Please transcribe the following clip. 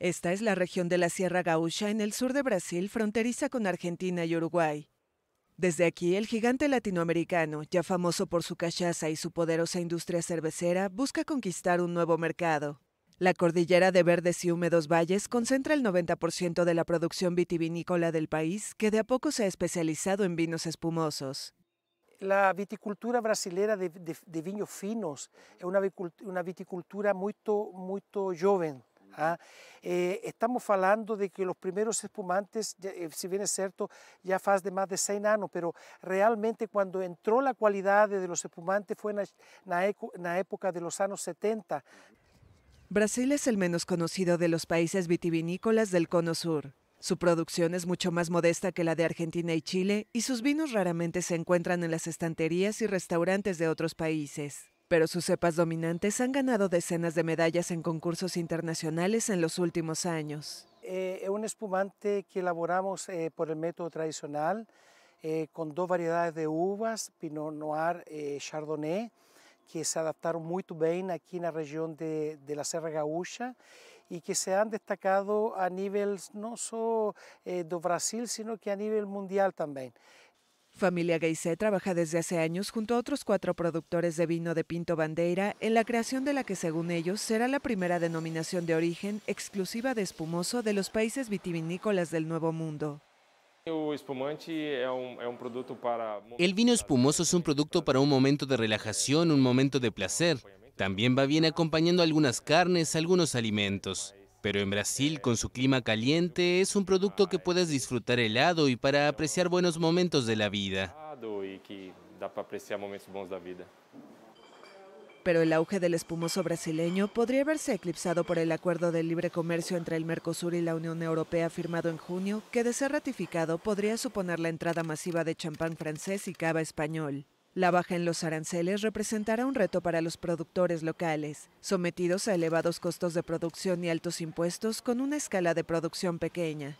Esta es la región de la Sierra Gaúcha en el sur de Brasil, fronteriza con Argentina y Uruguay. Desde aquí, el gigante latinoamericano, ya famoso por su cachaza y su poderosa industria cervecera, busca conquistar un nuevo mercado. La cordillera de verdes y húmedos valles concentra el 90% de la producción vitivinícola del país, que de a poco se ha especializado en vinos espumosos. La viticultura brasileña de, de, vinos finos es una, viticultura muy, muy joven. ¿ah? Eh, estamos hablando de que los primeros espumantes, eh, si bien es cierto, ya faz de más de seis años, pero realmente cuando entró la cualidad de los espumantes fue en la época de los años 70. Brasil es el menos conocido de los países vitivinícolas del Cono Sur. Su producción es mucho más modesta que la de Argentina y Chile y sus vinos raramente se encuentran en las estanterías y restaurantes de otros países pero sus cepas dominantes han ganado decenas de medallas en concursos internacionales en los últimos años. es eh, un espumante que elaboramos eh, por el método tradicional eh, con dos variedades de uvas, Pinot Noir y Chardonnay, que se adaptaron muy bien aquí en la región de, de la Serra Gaúcha y que se han destacado a nivel no solo de Brasil, sino que a nivel mundial también. Familia Geisé trabaja desde hace años junto a otros cuatro productores de vino de Pinto Bandeira en la creación de la que, según ellos, será la primera denominación de origen exclusiva de espumoso de los países vitivinícolas del Nuevo Mundo. El vino espumoso es un producto para un momento de relajación, un momento de placer. También va bien acompañando algunas carnes, algunos alimentos. Pero en Brasil, con su clima caliente, es un producto que puedes disfrutar helado y para apreciar buenos momentos de la vida. Pero el auge del espumoso brasileño podría verse eclipsado por el acuerdo de libre comercio entre el Mercosur y la Unión Europea firmado en junio, que de ser ratificado podría suponer la entrada masiva de champán francés y cava español. La baja en los aranceles representará un reto para los productores locales, sometidos a elevados costos de producción y altos impuestos con una escala de producción pequeña.